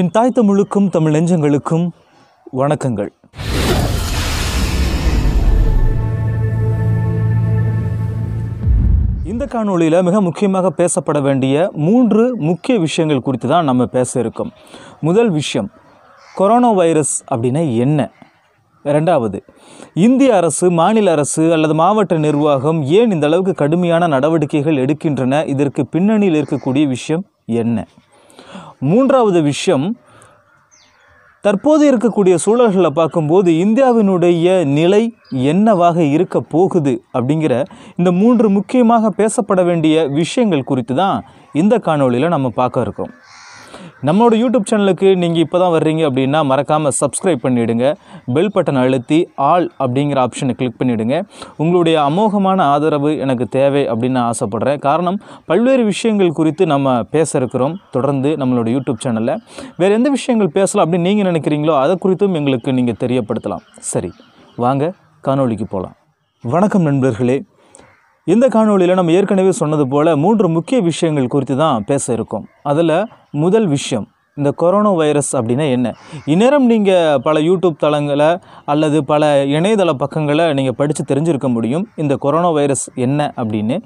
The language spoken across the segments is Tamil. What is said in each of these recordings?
என் தாய் தமிழுக்கும் தமிழ் நெஞ்சங்களுக்கும் வணக்கங்கள் இந்த காணொலியில் மிக முக்கியமாக பேசப்பட வேண்டிய மூன்று முக்கிய விஷயங்கள் குறித்து தான் நம்ம பேச இருக்கோம் முதல் விஷயம் கொரோனா வைரஸ் அப்படின்னா என்ன ரெண்டாவது இந்திய அரசு மாநில அரசு அல்லது மாவட்ட நிர்வாகம் ஏன் இந்த அளவுக்கு கடுமையான நடவடிக்கைகள் எடுக்கின்றன இதற்கு பின்னணியில் இருக்கக்கூடிய விஷயம் என்ன மூன்றாவது விஷயம் தற்போது இருக்கக்கூடிய சூழல்களை பார்க்கும்போது இந்தியாவினுடைய நிலை என்னவாக இருக்க போகுது அப்படிங்கிற இந்த மூன்று முக்கியமாக பேசப்பட வேண்டிய விஷயங்கள் குறித்து தான் இந்த காணொலியில் நம்ம பார்க்க இருக்கோம் நம்மளோட யூடியூப் சேனலுக்கு நீங்கள் இப்போ தான் வர்றீங்க அப்படின்னா மறக்காமல் சப்ஸ்கிரைப் பண்ணிவிடுங்க பெல் பட்டன் அழுத்தி ஆல் அப்படிங்கிற ஆப்ஷனை கிளிக் பண்ணிவிடுங்க உங்களுடைய அமோகமான ஆதரவு எனக்கு தேவை அப்படின்னு நான் ஆசைப்பட்றேன் காரணம் பல்வேறு விஷயங்கள் குறித்து நம்ம பேச இருக்கிறோம் தொடர்ந்து நம்மளோட யூடியூப் சேனலில் வேறு எந்த விஷயங்கள் பேசலாம் அப்படின்னு நீங்கள் நினைக்கிறீங்களோ அதை குறித்தும் எங்களுக்கு நீங்கள் தெரியப்படுத்தலாம் சரி வாங்க காணொலிக்கு போகலாம் வணக்கம் நண்பர்களே இந்த காணொலியில் நம்ம ஏற்கனவே சொன்னது போல் மூன்று முக்கிய விஷயங்கள் குறித்து தான் பேச இருக்கோம் அதில் முதல் விஷயம் இந்த கொரோனா வைரஸ் அப்படின்னா என்ன இந்நேரம் நீங்கள் பல யூடியூப் தளங்களை அல்லது பல இணையதள பக்கங்களை நீங்கள் படித்து தெரிஞ்சிருக்க முடியும் இந்த கொரோனா வைரஸ் என்ன அப்படின்னு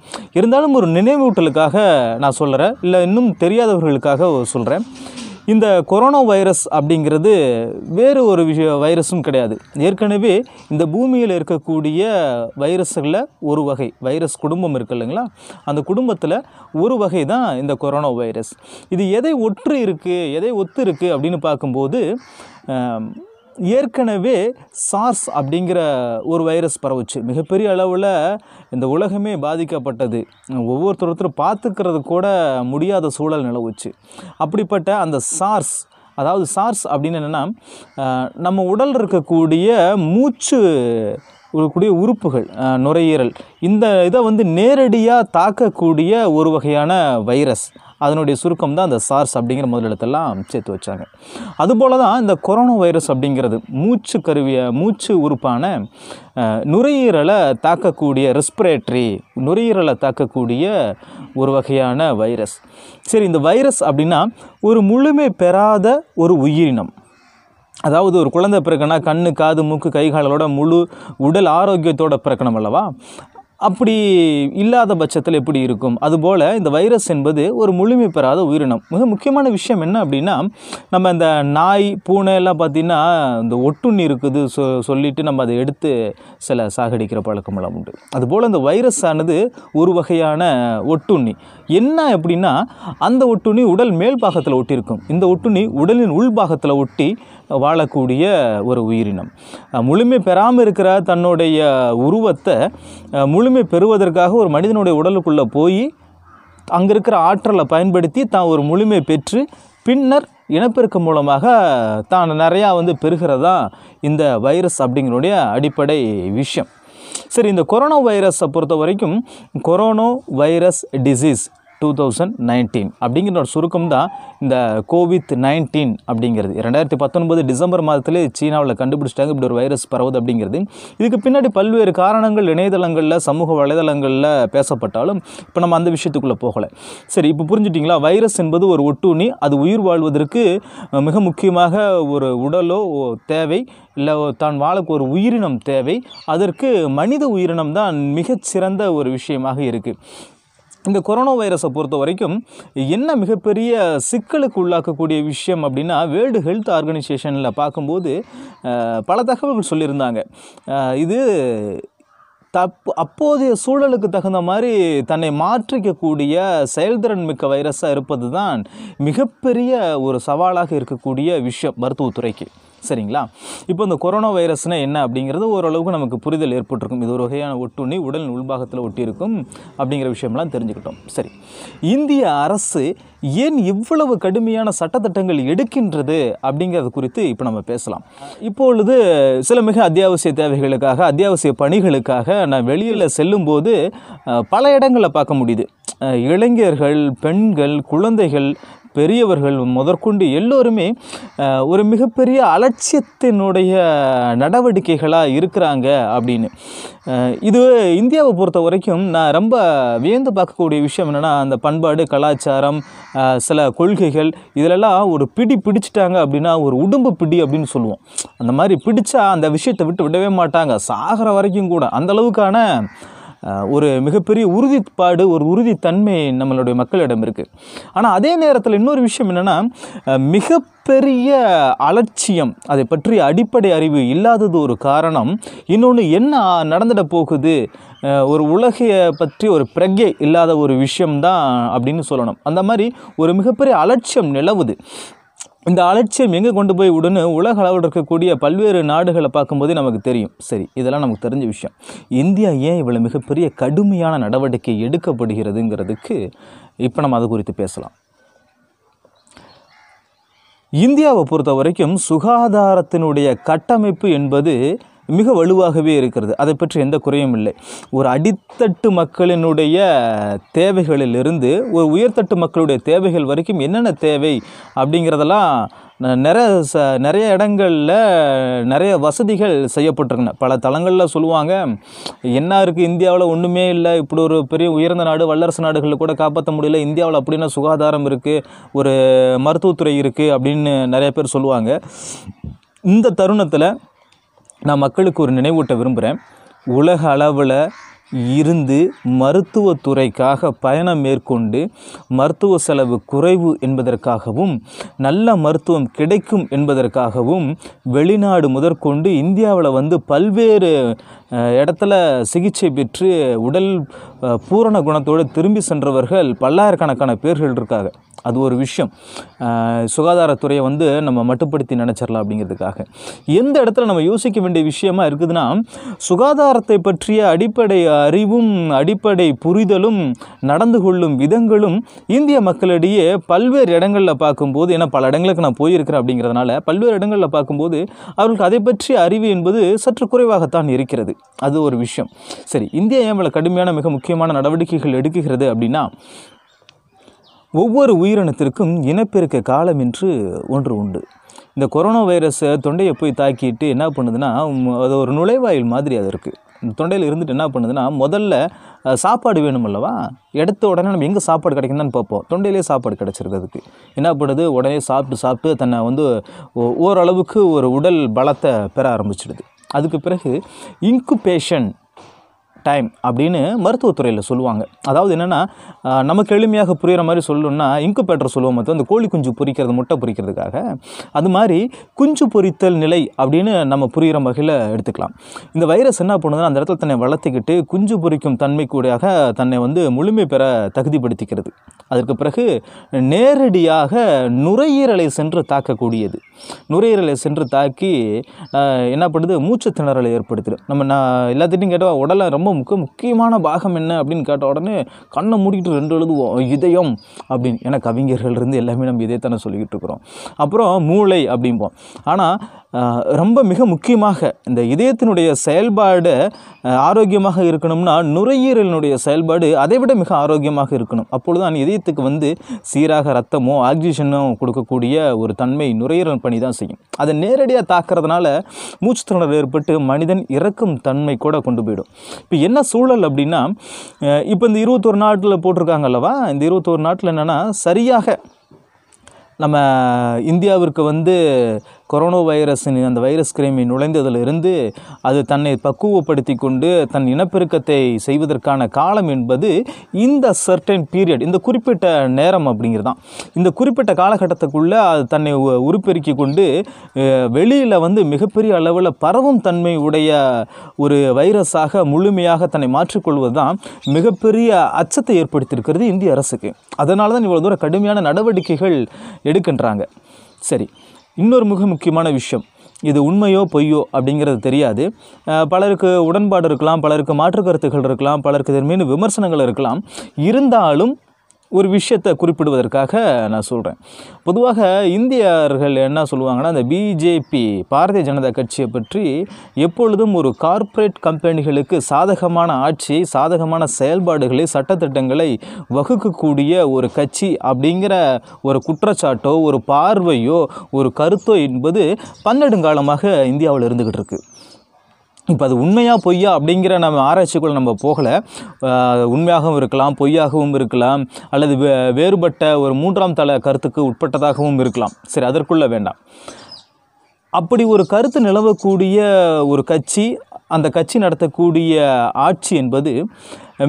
இருந்தாலும் ஒரு நினைவூட்டலுக்காக நான் சொல்கிறேன் இல்லை இன்னும் தெரியாதவர்களுக்காக சொல்கிறேன் இந்த கொரோனா வைரஸ் அப்படிங்கிறது வேறு ஒரு விஷய வைரஸும் கிடையாது ஏற்கனவே இந்த பூமியில் இருக்கக்கூடிய வைரஸில் ஒரு வகை வைரஸ் குடும்பம் இருக்குது இல்லைங்களா அந்த குடும்பத்தில் ஒரு வகை தான் இந்த கொரோனா வைரஸ் இது எதை ஒற்று இருக்குது எதை ஒத்து இருக்குது அப்படின்னு பார்க்கும்போது ஏற்கனவே சார்ஸ் அப்படிங்கிற ஒரு வைரஸ் பரவுச்சு மிகப்பெரிய அளவில் இந்த உலகமே பாதிக்கப்பட்டது ஒவ்வொருத்தருத்தரும் பார்த்துக்கிறது கூட முடியாத சூழல் நிலவுச்சு அப்படிப்பட்ட அந்த சார்ஸ் அதாவது சார்ஸ் அப்படின்னு என்னென்னா நம்ம உடல் இருக்கக்கூடிய மூச்சு கூடிய உறுப்புகள் நுரையீரல் இந்த இதை வந்து நேரடியாக தாக்கக்கூடிய ஒரு வகையான வைரஸ் அதனுடைய சுருக்கம் தான் அந்த சார்ஸ் அப்படிங்கிற முதலிடத்தெல்லாம் சேர்த்து வச்சாங்க அதுபோல் தான் இந்த கொரோனா வைரஸ் அப்படிங்கிறது மூச்சு கருவியை மூச்சு உறுப்பான நுரையீரலை தாக்கக்கூடிய ரெஸ்பிரேட்டரி நுரையீரலை தாக்கக்கூடிய ஒரு வகையான வைரஸ் சரி இந்த வைரஸ் அப்படின்னா ஒரு முழுமை பெறாத ஒரு உயிரினம் அதாவது ஒரு குழந்தை பிறக்கனா கண் காது மூக்கு கைகாலோட முழு உடல் ஆரோக்கியத்தோடு பிறக்கணும் அல்லவா அப்படி இல்லாத பட்சத்தில் எப்படி இருக்கும் அதுபோல் இந்த வைரஸ் என்பது ஒரு முழுமை பெறாத உயிரினம் மிக முக்கியமான விஷயம் என்ன அப்படின்னா நம்ம இந்த நாய் பூனை எல்லாம் பார்த்திங்கன்னா இந்த ஒட்டுண்ணி இருக்குது சொ சொல்லிட்டு நம்ம அதை எடுத்து சில சாகடிக்கிற பழக்கமெல்லாம் உண்டு அதுபோல் இந்த வைரஸ் ஆனது ஒரு வகையான ஒட்டுண்ணி என்ன அப்படின்னா அந்த ஒட்டுண்ணி உடல் மேல் பாகத்தில் ஒட்டியிருக்கும் இந்த ஒட்டுண்ணி உடலின் உள்பாகத்தில் ஒட்டி வாழக்கூடிய ஒரு உயிரினம் முழுமை பெறாமல் இருக்கிற தன்னுடைய உருவத்தை முழுமை பெறுவதற்காக ஒரு மனிதனுடைய உடலுக்குள்ளே போய் அங்கே இருக்கிற ஆற்றலை பயன்படுத்தி தான் ஒரு முழுமை பெற்று பின்னர் இனப்பெருக்கம் மூலமாக தான் நிறையா வந்து பெறுகிறதா இந்த வைரஸ் அப்படிங்களுடைய அடிப்படை விஷயம் சரி இந்த கொரோனா வைரஸை பொறுத்த வரைக்கும் corona virus disease two thousand nineteen அப்படிங்கிற ஒரு சுருக்கம் தான் இந்த கோவிட் நைன்டீன் அப்படிங்கிறது ரெண்டாயிரத்தி பத்தொன்பது டிசம்பர் மாதத்திலே சீனாவில் கண்டுபிடிச்சிட்டாங்க இப்படி ஒரு வைரஸ் பரவுது அப்படிங்கிறது இதுக்கு பின்னாடி பல்வேறு காரணங்கள் இணையதளங்களில் சமூக வலைதளங்களில் பேசப்பட்டாலும் இப்போ நம்ம அந்த விஷயத்துக்குள்ளே போகலை சரி இப்போ புரிஞ்சுட்டிங்களா வைரஸ் என்பது ஒரு ஒட்டுணி அது உயிர் வாழ்வதற்கு மிக முக்கியமாக ஒரு உடலோ தேவை இல்லை தான் வாழக்கு ஒரு உயிரினம் தேவை அதற்கு மனித உயிரினம் தான் மிகச்சிறந்த ஒரு விஷயமாக இருக்குது இந்த கொரோனா வைரஸை பொறுத்த வரைக்கும் என்ன மிகப்பெரிய சிக்கலுக்கு உள்ளாக்கக்கூடிய விஷயம் அப்படின்னா வேர்ல்டு ஹெல்த் ஆர்கனைசேஷனில் பார்க்கும்போது பல தகவல்கள் சொல்லியிருந்தாங்க இது தப்பு அப்போதைய சூழலுக்கு தகுந்த மாதிரி தன்னை மாற்றிக்கக்கூடிய செயல்திறன் மிக்க வைரஸாக இருப்பது தான் மிகப்பெரிய ஒரு சவாலாக இருக்கக்கூடிய விஷயம் மருத்துவத்துறைக்கு சரிங்களா இப்போ இந்த கொரோனா வைரஸ்னால் என்ன அப்படிங்கிறது ஓரளவுக்கு நமக்கு புரிதல் ஏற்பட்டிருக்கும் இது ஒரு வகையான ஒட்டுண்ணி உடல் உள்பாகத்தில் ஒட்டியிருக்கும் அப்படிங்கிற விஷயம்லாம் தெரிஞ்சுக்கிட்டோம் சரி இந்திய அரசு ஏன் இவ்வளவு கடுமையான சட்டத்திட்டங்கள் எடுக்கின்றது அப்படிங்கிறது குறித்து இப்போ நம்ம பேசலாம் இப்பொழுது சில மிக அத்தியாவசிய தேவைகளுக்காக அத்தியாவசிய பணிகளுக்காக நான் வெளியில் செல்லும்போது பல இடங்களில் பார்க்க முடியுது இளைஞர்கள் பெண்கள் குழந்தைகள் பெரியவர்கள் முதற்கொண்டு எல்லோருமே ஒரு மிகப்பெரிய அலட்சியத்தினுடைய நடவடிக்கைகளாக இருக்கிறாங்க அப்படின்னு இது இந்தியாவை பொறுத்த வரைக்கும் நான் ரொம்ப வியந்து பார்க்கக்கூடிய விஷயம் என்னென்னா அந்த பண்பாடு கலாச்சாரம் சில கொள்கைகள் இதிலெல்லாம் ஒரு பிடி பிடிச்சிட்டாங்க அப்படின்னா ஒரு உடும்பு பிடி அப்படின்னு சொல்லுவோம் அந்த மாதிரி பிடிச்சா அந்த விஷயத்தை விட்டு விடவே மாட்டாங்க சாகிற வரைக்கும் கூட அந்தளவுக்கான ஒரு மிகப்பெரிய உறுதிப்பாடு ஒரு உறுதித்தன்மை நம்மளுடைய மக்களிடம் இருக்குது ஆனால் அதே நேரத்தில் இன்னொரு விஷயம் என்னென்னா மிக பெரிய அலட்சியம் அதை பற்றிய அடிப்படை அறிவு இல்லாதது ஒரு காரணம் இன்னொன்று என்ன நடந்துட போகுது ஒரு உலகையை பற்றி ஒரு பிரஜை இல்லாத ஒரு விஷயம்தான் அப்படின்னு சொல்லணும் அந்த மாதிரி ஒரு மிகப்பெரிய அலட்சியம் நிலவுது இந்த அலட்சியம் எங்கே கொண்டு போய் விடுன்னு உலக அளவில் இருக்கக்கூடிய பல்வேறு நாடுகளை பார்க்கும்போது நமக்கு தெரியும் சரி இதெல்லாம் நமக்கு தெரிஞ்ச விஷயம் இந்தியா ஏன் இவ்வளோ மிகப்பெரிய கடுமையான நடவடிக்கை எடுக்கப்படுகிறதுங்கிறதுக்கு இப்போ நம்ம அது குறித்து பேசலாம் இந்தியாவை பொறுத்த வரைக்கும் சுகாதாரத்தினுடைய கட்டமைப்பு என்பது மிக வலுவாகவே இருக்கிறது அதை பற்றி எந்த குறையும் இல்லை ஒரு அடித்தட்டு மக்களினுடைய தேவைகளிலிருந்து ஒரு உயர்தட்டு மக்களுடைய தேவைகள் வரைக்கும் என்னென்ன தேவை அப்படிங்கிறதெல்லாம் நிறைய ச நிறைய இடங்களில் நிறைய வசதிகள் செய்யப்பட்டிருக்குன பல தளங்களில் சொல்லுவாங்க என்ன இருக்குது இந்தியாவில் ஒன்றுமே இல்லை இப்படி ஒரு பெரிய உயர்ந்த நாடு வல்லரசு நாடுகளில் கூட காப்பாற்ற முடியல இந்தியாவில் அப்படின்னா சுகாதாரம் இருக்குது ஒரு மருத்துவத்துறை இருக்குது அப்படின்னு நிறைய பேர் சொல்லுவாங்க இந்த தருணத்தில் நான் மக்களுக்கு ஒரு நினைவூட்ட விரும்புகிறேன் உலக அளவில் இருந்து மருத்துவத்துறைக்காக பயணம் மேற்கொண்டு மருத்துவ செலவு குறைவு என்பதற்காகவும் நல்ல மருத்துவம் கிடைக்கும் என்பதற்காகவும் வெளிநாடு முதற்கொண்டு இந்தியாவில் வந்து பல்வேறு இடத்துல சிகிச்சை பெற்று உடல் பூரண குணத்தோடு திரும்பி சென்றவர்கள் பல்லாயிரக்கணக்கான பேர்கள் இருக்காங்க அது ஒரு விஷயம் சுகாதாரத்துறையை வந்து நம்ம மட்டுப்படுத்தி நினச்சிடலாம் அப்படிங்கிறதுக்காக எந்த இடத்துல நம்ம யோசிக்க வேண்டிய விஷயமா இருக்குதுன்னா சுகாதாரத்தை பற்றிய அடிப்படை அறிவும் அடிப்படை புரிதலும் நடந்து கொள்ளும் விதங்களும் இந்திய மக்களிடையே பல்வேறு இடங்களில் பார்க்கும்போது ஏன்னா பல இடங்களுக்கு நான் போயிருக்கிறேன் அப்படிங்கிறதுனால பல்வேறு இடங்களில் பார்க்கும்போது அவர்களுக்கு அதை பற்றிய அறிவு என்பது சற்று குறைவாகத்தான் இருக்கிறது அது ஒரு விஷயம் சரி இந்தியா ஏன் கடுமையான மிக முக்கியமான நடவடிக்கைகள் எடுக்குகிறது அப்படின்னா ஒவ்வொரு உயிரினத்திற்கும் இனப்பெருக்க காலம் என்று ஒன்று உண்டு இந்த கொரோனா வைரஸை தொண்டையை போய் தாக்கிட்டு என்ன பண்ணுதுன்னா அது ஒரு நுழைவாயில் மாதிரி அது இருக்குது இந்த தொண்டையில் இருந்துட்டு என்ன பண்ணுதுன்னா முதல்ல சாப்பாடு வேணும் அல்லவா எடுத்த உடனே நம்ம எங்கே சாப்பாடு கிடைக்குன்னு பார்ப்போம் தொண்டையிலே சாப்பாடு கிடச்சிருக்கிறதுக்கு என்ன பண்ணுது உடனே சாப்பிட்டு சாப்பிட்டு தன்னை வந்து ஓரளவுக்கு ஒரு உடல் பலத்தை பெற ஆரம்பிச்சிடுது அதுக்கு பிறகு இன்குபேஷன் டைம் அப்படின்னு மருத்துவத்துறையில் சொல்லுவாங்க அதாவது என்னென்னா நமக்கு எளிமையாக புரிகிற மாதிரி சொல்லணும்னா இன்குபேட்டர் சொல்லுவோம் மொத்தம் அந்த கோழி குஞ்சு பொறிக்கிறது முட்டை பொறிக்கிறதுக்காக அது மாதிரி குஞ்சு பொறித்தல் நிலை அப்படின்னு நம்ம புரிகிற வகையில் எடுத்துக்கலாம் இந்த வைரஸ் என்ன பண்ணுதுன்னா அந்த இடத்துல தன்னை வளர்த்துக்கிட்டு குஞ்சு பொறிக்கும் தன்மை கூடியாக தன்னை வந்து முழுமை பெற தகுதிப்படுத்திக்கிறது அதற்கு பிறகு நேரடியாக நுரையீரலை சென்று தாக்கக்கூடியது நுரையீரலை சென்று தாக்கி என்ன பண்ணுது மூச்சு திணறலை ஏற்படுத்துது நம்ம நான் எல்லாத்திட்டையும் கேட்டால் உடலை ரொம்ப மிக முக்கியமான பாகம் என்ன அப்படின்னு கேட்ட உடனே கண்ணை மூடிக்கிட்டு ரெண்டு எழுதுவோம் இதயம் அப்படின்னு ஏன்னா கவிஞர்கள் இருந்து எல்லாமே நம்ம இதயத்தானே சொல்லிக்கிட்டு இருக்கிறோம் அப்புறம் மூளை அப்படிம்போம் ஆனால் ரொம்ப மிக முக்கியமாக இந்த இதயத்தினுடைய செயல்பாடு ஆரோக்கியமாக இருக்கணும்னா நுரையீரலினுடைய செயல்பாடு அதை விட மிக ஆரோக்கியமாக இருக்கணும் அப்பொழுது தான் இதயத்துக்கு வந்து சீராக ரத்தமோ ஆக்சிஜனோ கொடுக்கக்கூடிய ஒரு தன்மை நுரையீரல் பணி தான் செய்யும் அதை நேரடியாக தாக்குறதுனால மூச்சு திணறல் ஏற்பட்டு மனிதன் இறக்கும் தன்மை கூட கொண்டு போயிடும் இப்போ என்ன சூழல் அப்படின்னா இப்போ இந்த இருபத்தொரு நாட்டில் போட்டிருக்காங்க அல்லவா இந்த இருபத்தொரு நாட்டில் என்னென்னா சரியாக நம்ம இந்தியாவிற்கு வந்து கொரோனா வைரஸின் அந்த வைரஸ் கிருமி நுழைந்ததிலிருந்து அது தன்னை பக்குவப்படுத்தி கொண்டு தன் இனப்பெருக்கத்தை செய்வதற்கான காலம் என்பது இந்த சர்டன் பீரியட் இந்த குறிப்பிட்ட நேரம் அப்படிங்கிறது தான் இந்த குறிப்பிட்ட காலகட்டத்துக்குள்ளே அது தன்னை உருப்பெருக்கி கொண்டு வெளியில் வந்து மிகப்பெரிய அளவில் பரவும் தன்மை உடைய ஒரு வைரஸாக முழுமையாக தன்னை மாற்றிக்கொள்வது தான் மிகப்பெரிய அச்சத்தை ஏற்படுத்தியிருக்கிறது இந்திய அரசுக்கு அதனால தான் இவ்வளோ தூரம் கடுமையான நடவடிக்கைகள் எடுக்கின்றாங்க சரி இன்னொரு மிக முக்கியமான விஷயம் இது உண்மையோ பொய்யோ அப்படிங்கிறது தெரியாது பலருக்கு உடன்பாடு இருக்கலாம் பலருக்கு மாற்று கருத்துகள் இருக்கலாம் பலருக்கு இதன் மீது விமர்சனங்கள் இருக்கலாம் இருந்தாலும் ஒரு விஷயத்தை குறிப்பிடுவதற்காக நான் சொல்கிறேன் பொதுவாக இந்தியர்கள் என்ன சொல்லுவாங்கன்னா அந்த பிஜேபி பாரதிய ஜனதா கட்சியை பற்றி எப்பொழுதும் ஒரு கார்ப்பரேட் கம்பெனிகளுக்கு சாதகமான ஆட்சியை சாதகமான செயல்பாடுகளை சட்டத்திட்டங்களை வகுக்கக்கூடிய ஒரு கட்சி அப்படிங்கிற ஒரு குற்றச்சாட்டோ ஒரு பார்வையோ ஒரு கருத்தோ என்பது பன்னெடுங்காலமாக இந்தியாவில் இருந்துக்கிட்டு இருக்குது இப்போ அது உண்மையாக பொய்யா அப்படிங்கிற நம்ம ஆராய்ச்சிக்குள்ளே நம்ம போகலை உண்மையாகவும் இருக்கலாம் பொய்யாகவும் இருக்கலாம் அல்லது வே வேறுபட்ட ஒரு மூன்றாம் தள கருத்துக்கு உட்பட்டதாகவும் இருக்கலாம் சரி அதற்குள்ளே வேண்டாம் அப்படி ஒரு கருத்து நிலவக்கூடிய ஒரு கட்சி அந்த கட்சி நடத்தக்கூடிய ஆட்சி என்பது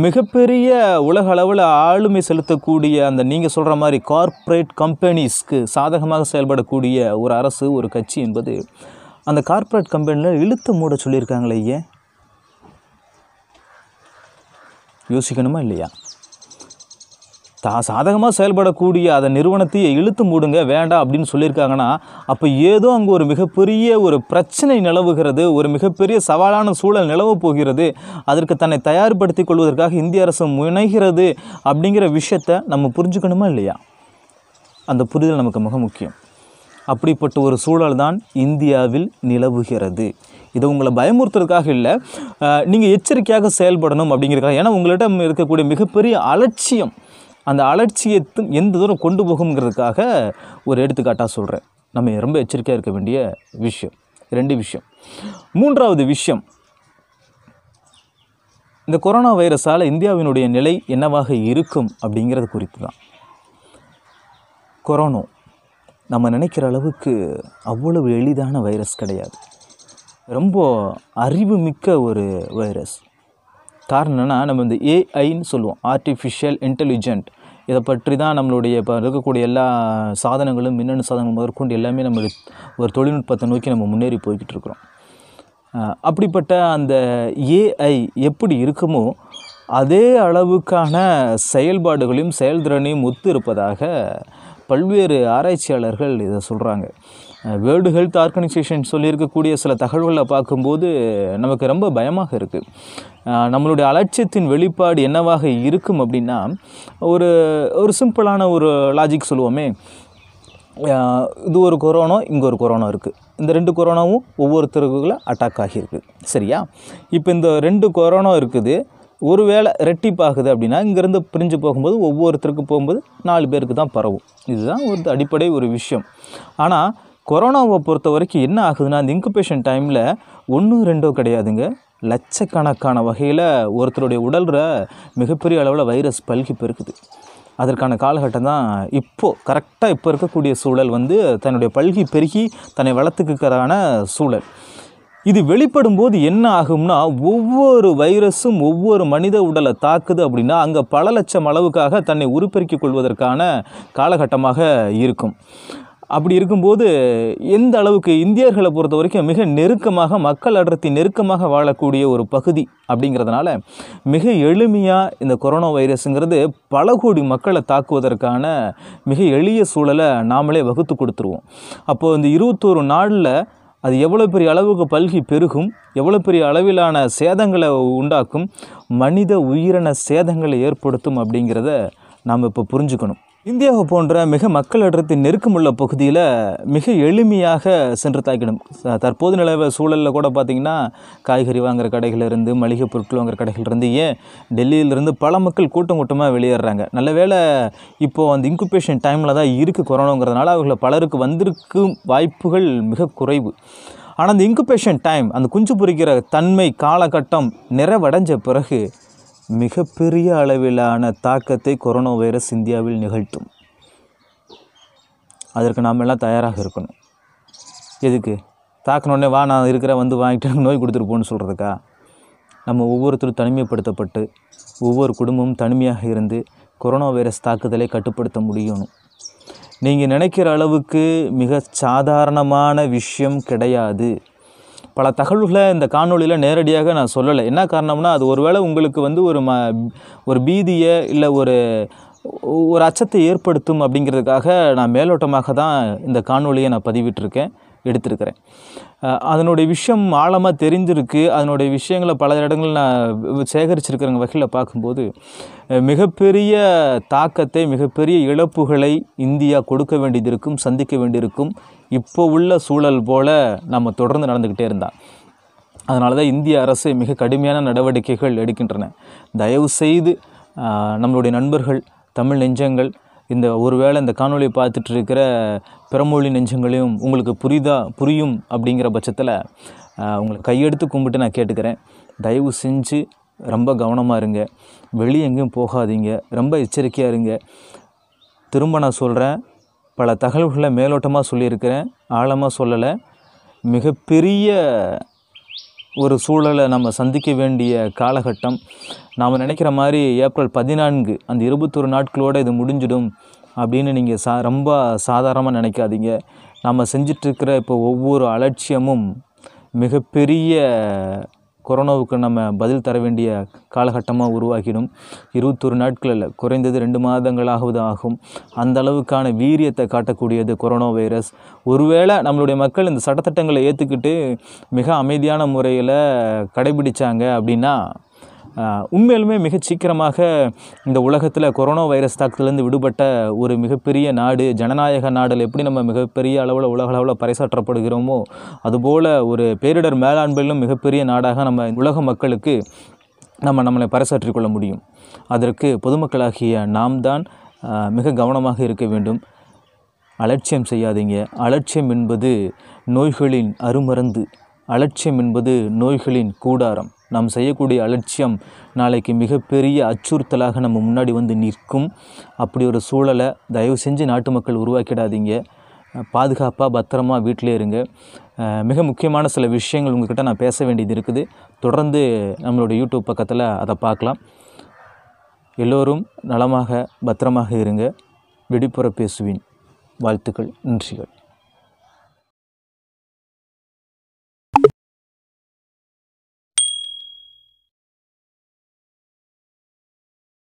மிகப்பெரிய உலக அளவில் ஆளுமை செலுத்தக்கூடிய அந்த நீங்கள் சொல்கிற மாதிரி கார்ப்பரேட் கம்பெனிஸ்க்கு சாதகமாக செயல்படக்கூடிய ஒரு அரசு ஒரு கட்சி என்பது அந்த கார்ப்பரேட் கம்பெனியில் இழுத்து மூட சொல்லியிருக்காங்களே ஐயே யோசிக்கணுமா இல்லையா தா சாதகமாக செயல்படக்கூடிய அந்த நிறுவனத்தையே இழுத்து மூடுங்க வேண்டாம் அப்படின்னு சொல்லியிருக்காங்கன்னா அப்போ ஏதோ அங்கே ஒரு மிகப்பெரிய ஒரு பிரச்சனை நிலவுகிறது ஒரு மிகப்பெரிய சவாலான சூழல் நிலவு போகிறது அதற்கு தன்னை தயார்படுத்தி கொள்வதற்காக இந்திய அரசு முனைகிறது அப்படிங்கிற விஷயத்தை நம்ம புரிஞ்சுக்கணுமா இல்லையா அந்த புரிதல் நமக்கு மிக முக்கியம் அப்படிப்பட்ட ஒரு சூழல் தான் இந்தியாவில் நிலவுகிறது இது உங்களை பயமுறுத்துறதுக்காக இல்லை நீங்கள் எச்சரிக்கையாக செயல்படணும் அப்படிங்கிறக்காக ஏன்னா உங்களிடம் இருக்கக்கூடிய மிகப்பெரிய அலட்சியம் அந்த அலட்சியத்தை எந்த தூரம் கொண்டு போகுங்கிறதுக்காக ஒரு எடுத்துக்காட்டாக சொல்கிறேன் நம்ம ரொம்ப எச்சரிக்கையாக இருக்க வேண்டிய விஷயம் ரெண்டு விஷயம் மூன்றாவது விஷயம் இந்த கொரோனா வைரஸால் இந்தியாவினுடைய நிலை என்னவாக இருக்கும் அப்படிங்கிறது குறித்து தான் கொரோனா நம்ம நினைக்கிற அளவுக்கு அவ்வளவு எளிதான வைரஸ் கிடையாது ரொம்ப அறிவு மிக்க ஒரு வைரஸ் காரணம் என்னென்னா நம்ம இந்த ஏஐன்னு சொல்லுவோம் ஆர்டிஃபிஷியல் இன்டெலிஜென்ட் இதை பற்றி தான் நம்மளுடைய இப்போ இருக்கக்கூடிய எல்லா சாதனங்களும் மின்னணு சாதனங்கள் முதற்கொண்டு எல்லாமே நம்ம ஒரு தொழில்நுட்பத்தை நோக்கி நம்ம முன்னேறி போய்கிட்டு இருக்கிறோம் அப்படிப்பட்ட அந்த ஏஐ எப்படி இருக்குமோ அதே அளவுக்கான செயல்பாடுகளையும் செயல்திறனையும் ஒத்து இருப்பதாக பல்வேறு ஆராய்ச்சியாளர்கள் இதை சொல்கிறாங்க வேர்ல்டு ஹெல்த் ஆர்கனைசேஷன் சொல்லியிருக்கக்கூடிய சில தகவல்களை பார்க்கும்போது நமக்கு ரொம்ப பயமாக இருக்குது நம்மளுடைய அலட்சியத்தின் வெளிப்பாடு என்னவாக இருக்கும் அப்படின்னா ஒரு ஒரு சிம்பிளான ஒரு லாஜிக் சொல்லுவோமே இது ஒரு கொரோனா இங்கே ஒரு கொரோனா இருக்குது இந்த ரெண்டு கொரோனாவும் ஒவ்வொருத்தருக்குள்ள அட்டாக் ஆகியிருக்கு சரியா இப்போ இந்த ரெண்டு கொரோனா இருக்குது ஒருவேளை ரெட்டிப்பாகுது அப்படின்னா இங்கேருந்து பிரிஞ்சு போகும்போது ஒவ்வொருத்தருக்கு போகும்போது நாலு பேருக்கு தான் பரவும் இதுதான் ஒரு அடிப்படை ஒரு விஷயம் ஆனால் கொரோனாவை பொறுத்த வரைக்கும் என்ன ஆகுதுன்னா அந்த இன்குபேஷன் டைமில் ஒன்றும் ரெண்டோ கிடையாதுங்க லட்சக்கணக்கான வகையில் ஒருத்தருடைய உடலில் மிகப்பெரிய அளவில் வைரஸ் பல்கி பெருக்குது அதற்கான காலகட்டம் தான் இப்போது கரெக்டாக இப்போ இருக்கக்கூடிய சூழல் வந்து தன்னுடைய பல்கி பெருகி தன்னை வளர்த்துக்கிறதான சூழல் இது வெளிப்படும் போது என்ன ஆகும்னா ஒவ்வொரு வைரஸும் ஒவ்வொரு மனித உடலை தாக்குது அப்படின்னா அங்கே பல லட்சம் அளவுக்காக தன்னை உருப்பெருக்கிக் கொள்வதற்கான காலகட்டமாக இருக்கும் அப்படி இருக்கும்போது எந்த அளவுக்கு இந்தியர்களை பொறுத்த வரைக்கும் மிக நெருக்கமாக மக்கள் அடர்த்தி நெருக்கமாக வாழக்கூடிய ஒரு பகுதி அப்படிங்கிறதுனால மிக எளிமையாக இந்த கொரோனா வைரஸுங்கிறது பல கோடி மக்களை தாக்குவதற்கான மிக எளிய சூழலை நாமளே வகுத்து கொடுத்துருவோம் அப்போது இந்த இருபத்தோரு நாளில் அது எவ்வளோ பெரிய அளவுக்கு பல்கி பெருகும் எவ்வளோ பெரிய அளவிலான சேதங்களை உண்டாக்கும் மனித உயிரின சேதங்களை ஏற்படுத்தும் அப்படிங்கிறத நாம் இப்போ புரிஞ்சுக்கணும் இந்தியாவை போன்ற மிக மக்களிடத்தை நெருக்கமுள்ள பகுதியில் மிக எளிமையாக சென்று தாக்கிடும் தற்போது நிலவ சூழலில் கூட பார்த்திங்கன்னா காய்கறி வாங்குகிற கடைகளிலிருந்து மளிகை பொருட்கள் வாங்குகிற கடைகளிலிருந்து ஏன் டெல்லியிலிருந்து பல மக்கள் கூட்டம் கூட்டமாக வெளியேறாங்க நல்ல வேலை இப்போது அந்த இன்குபேஷன் டைமில் தான் இருக்குது கொரோனாங்கிறதுனால அவர்களை பலருக்கு வந்திருக்கும் வாய்ப்புகள் மிக குறைவு ஆனால் அந்த இன்குபேஷன் டைம் அந்த குஞ்சு பொறிக்கிற தன்மை காலகட்டம் நிறைவடைஞ்ச பிறகு மிகப்பெரிய அளவிலான தாக்கத்தை கொரோனா வைரஸ் இந்தியாவில் நிகழ்த்தும் அதற்கு நாம் எல்லாம் தயாராக இருக்கணும் எதுக்கு தாக்கினோடனே வா நான் இருக்கிற வந்து வாங்கிட்டு நோய் கொடுத்துருப்போன்னு சொல்கிறதுக்கா நம்ம ஒவ்வொருத்தரும் தனிமைப்படுத்தப்பட்டு ஒவ்வொரு குடும்பமும் தனிமையாக இருந்து கொரோனா வைரஸ் தாக்குதலை கட்டுப்படுத்த முடியணும் நீங்கள் நினைக்கிற அளவுக்கு மிக சாதாரணமான விஷயம் கிடையாது பல தகவல்களை இந்த காணொலியில் நேரடியாக நான் சொல்லலை என்ன காரணம்னா அது ஒருவேளை உங்களுக்கு வந்து ஒரு ம ஒரு பீதியை இல்லை ஒரு ஒரு அச்சத்தை ஏற்படுத்தும் அப்படிங்கிறதுக்காக நான் மேலோட்டமாக தான் இந்த காணொலியை நான் பதிவிட்டிருக்கேன் எடுத்திருக்கிறேன் அதனுடைய விஷயம் ஆழமாக தெரிஞ்சிருக்கு அதனுடைய விஷயங்களை பல இடங்களில் நான் சேகரிச்சிருக்கிறேங்க வகையில் பார்க்கும்போது மிகப்பெரிய தாக்கத்தை மிகப்பெரிய இழப்புகளை இந்தியா கொடுக்க வேண்டியிருக்கும் சந்திக்க வேண்டியிருக்கும் இப்போ உள்ள சூழல் போல் நம்ம தொடர்ந்து நடந்துக்கிட்டே இருந்தால் அதனால தான் இந்திய அரசு மிக கடுமையான நடவடிக்கைகள் எடுக்கின்றன தயவு செய்து நம்மளுடைய நண்பர்கள் தமிழ் நெஞ்சங்கள் இந்த ஒருவேளை இந்த காணொலியை பார்த்துட்டு இருக்கிற பிறமொழி நெஞ்சங்களையும் உங்களுக்கு புரிதா புரியும் அப்படிங்கிற பட்சத்தில் உங்களை கையெடுத்து கும்பிட்டு நான் கேட்டுக்கிறேன் தயவு செஞ்சு ரொம்ப கவனமாக இருங்க வெளியே எங்கேயும் போகாதீங்க ரொம்ப எச்சரிக்கையாக இருங்க திரும்ப நான் சொல்கிறேன் பல தகவல்களை மேலோட்டமாக சொல்லியிருக்கிறேன் ஆழமாக சொல்லலை மிகப்பெரிய ஒரு சூழலை நம்ம சந்திக்க வேண்டிய காலகட்டம் நாம் நினைக்கிற மாதிரி ஏப்ரல் பதினான்கு அந்த இருபத்தொரு நாட்களோடு இது முடிஞ்சிடும் அப்படின்னு நீங்கள் சா ரொம்ப சாதாரணமாக நினைக்காதீங்க நம்ம செஞ்சிட்ருக்கிற இப்போ ஒவ்வொரு அலட்சியமும் மிகப்பெரிய கொரோனாவுக்கு நம்ம பதில் தர வேண்டிய காலகட்டமாக உருவாகிடும் இருபத்தொரு நாட்கள் இல்லை குறைந்தது ரெண்டு மாதங்களாவது ஆகும் அந்த அளவுக்கான வீரியத்தை காட்டக்கூடியது கொரோனா வைரஸ் ஒருவேளை நம்மளுடைய மக்கள் இந்த சட்டத்திட்டங்களை ஏற்றுக்கிட்டு மிக அமைதியான முறையில் கடைபிடித்தாங்க அப்படின்னா உண்மையிலுமே மிக சீக்கிரமாக இந்த உலகத்தில் கொரோனா வைரஸ் தாக்குதலேருந்து விடுபட்ட ஒரு மிகப்பெரிய நாடு ஜனநாயக நாடில் எப்படி நம்ம மிகப்பெரிய அளவில் உலகளவில் பறைசாற்றப்படுகிறோமோ அதுபோல் ஒரு பேரிடர் மேலாண்மையிலும் மிகப்பெரிய நாடாக நம்ம உலக மக்களுக்கு நம்ம நம்மளை கொள்ள முடியும் அதற்கு பொதுமக்களாகிய நாம் தான் மிக கவனமாக இருக்க வேண்டும் அலட்சியம் செய்யாதீங்க அலட்சியம் என்பது நோய்களின் அருமருந்து அலட்சியம் என்பது நோய்களின் கூடாரம் நாம் செய்யக்கூடிய அலட்சியம் நாளைக்கு மிகப்பெரிய அச்சுறுத்தலாக நம்ம முன்னாடி வந்து நிற்கும் அப்படி ஒரு சூழலை தயவு செஞ்சு நாட்டு மக்கள் உருவாக்கிடாதீங்க பாதுகாப்பாக பத்திரமாக வீட்டிலே இருங்க மிக முக்கியமான சில விஷயங்கள் உங்கள்கிட்ட நான் பேச வேண்டியது இருக்குது தொடர்ந்து நம்மளோட யூடியூப் பக்கத்தில் அதை பார்க்கலாம் எல்லோரும் நலமாக பத்திரமாக இருங்க விடுப்புற பேசுவேன் வாழ்த்துக்கள் நன்றிகள்